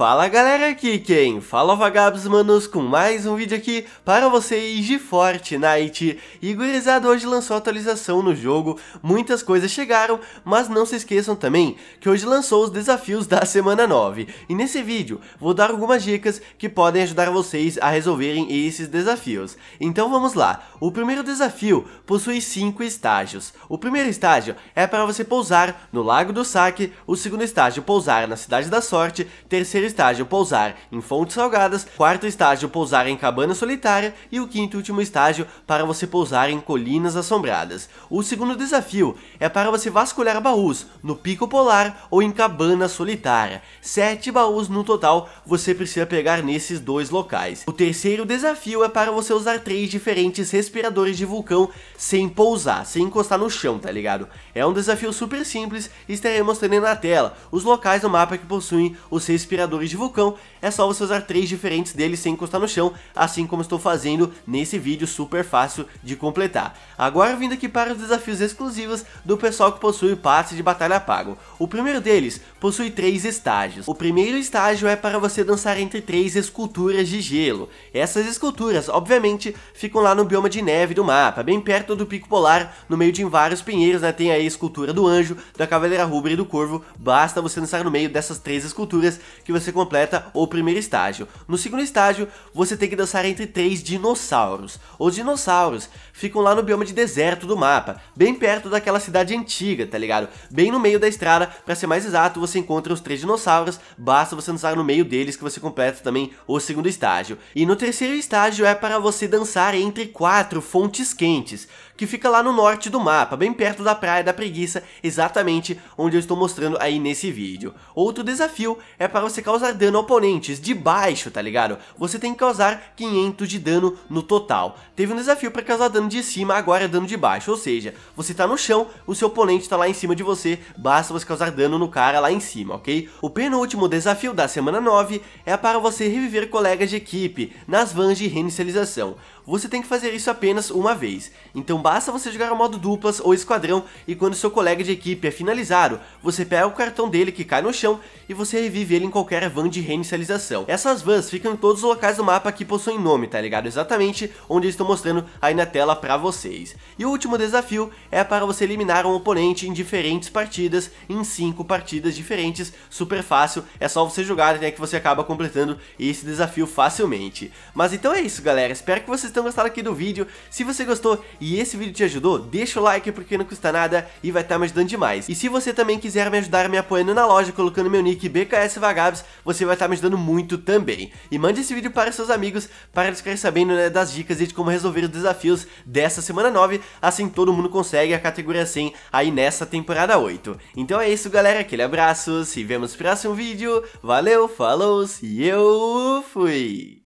Fala galera, aqui quem fala Vagabos Manos com mais um vídeo aqui para vocês de Fortnite. E gurizada hoje lançou atualização no jogo, muitas coisas chegaram, mas não se esqueçam também que hoje lançou os desafios da semana 9. E nesse vídeo vou dar algumas dicas que podem ajudar vocês a resolverem esses desafios. Então vamos lá, o primeiro desafio possui 5 estágios. O primeiro estágio é para você pousar no Lago do Saque, o segundo estágio pousar na Cidade da Sorte, terceiro estágio pousar em fontes salgadas, quarto estágio pousar em cabana solitária e o quinto e último estágio para você pousar em colinas assombradas. O segundo desafio é para você vasculhar baús no pico polar ou em cabana solitária. Sete baús no total você precisa pegar nesses dois locais. O terceiro desafio é para você usar três diferentes respiradores de vulcão sem pousar, sem encostar no chão, tá ligado? É um desafio super simples e estarei mostrando na tela os locais do mapa que possuem os respiradores de vulcão, é só você usar três diferentes deles sem encostar no chão, assim como estou fazendo nesse vídeo super fácil de completar. Agora vindo aqui para os desafios exclusivos do pessoal que possui o passe de batalha pago. O primeiro deles possui três estágios. O primeiro estágio é para você dançar entre três esculturas de gelo. Essas esculturas, obviamente, ficam lá no bioma de neve do mapa, bem perto do pico polar, no meio de vários pinheiros, né? Tem aí a escultura do anjo, da cavaleira rubra e do corvo. Basta você dançar no meio dessas três esculturas que você você completa o primeiro estágio. No segundo estágio, você tem que dançar entre três dinossauros. Os dinossauros ficam lá no bioma de deserto do mapa, bem perto daquela cidade antiga, tá ligado? Bem no meio da estrada, para ser mais exato, você encontra os três dinossauros, basta você dançar no meio deles que você completa também o segundo estágio. E no terceiro estágio é para você dançar entre quatro fontes quentes, que fica lá no norte do mapa, bem perto da Praia da Preguiça, exatamente onde eu estou mostrando aí nesse vídeo. Outro desafio é para você causar dano a oponentes de baixo, tá ligado? Você tem que causar 500 de dano no total. Teve um desafio para causar dano de cima, agora é dano de baixo, ou seja, você tá no chão, o seu oponente tá lá em cima de você, basta você causar dano no cara lá em cima, ok? O penúltimo desafio da semana 9 é para você reviver colegas de equipe nas vans de reinicialização você tem que fazer isso apenas uma vez. Então basta você jogar o modo duplas ou esquadrão e quando seu colega de equipe é finalizado, você pega o cartão dele que cai no chão e você revive ele em qualquer van de reinicialização. Essas vans ficam em todos os locais do mapa que possuem nome, tá ligado? Exatamente onde eu estou mostrando aí na tela pra vocês. E o último desafio é para você eliminar um oponente em diferentes partidas, em 5 partidas diferentes, super fácil, é só você jogar até né, que você acaba completando esse desafio facilmente. Mas então é isso galera, espero que vocês tenham estão gostando aqui do vídeo. Se você gostou e esse vídeo te ajudou, deixa o like porque não custa nada e vai estar tá me ajudando demais. E se você também quiser me ajudar me apoiando na loja colocando meu nick BKS Vagabos, você vai estar tá me ajudando muito também. E mande esse vídeo para seus amigos para eles ficarem sabendo né, das dicas e de como resolver os desafios dessa semana 9, assim todo mundo consegue a categoria 100 aí nessa temporada 8. Então é isso galera, aquele abraço, se vemos no próximo vídeo, valeu, falou e eu fui!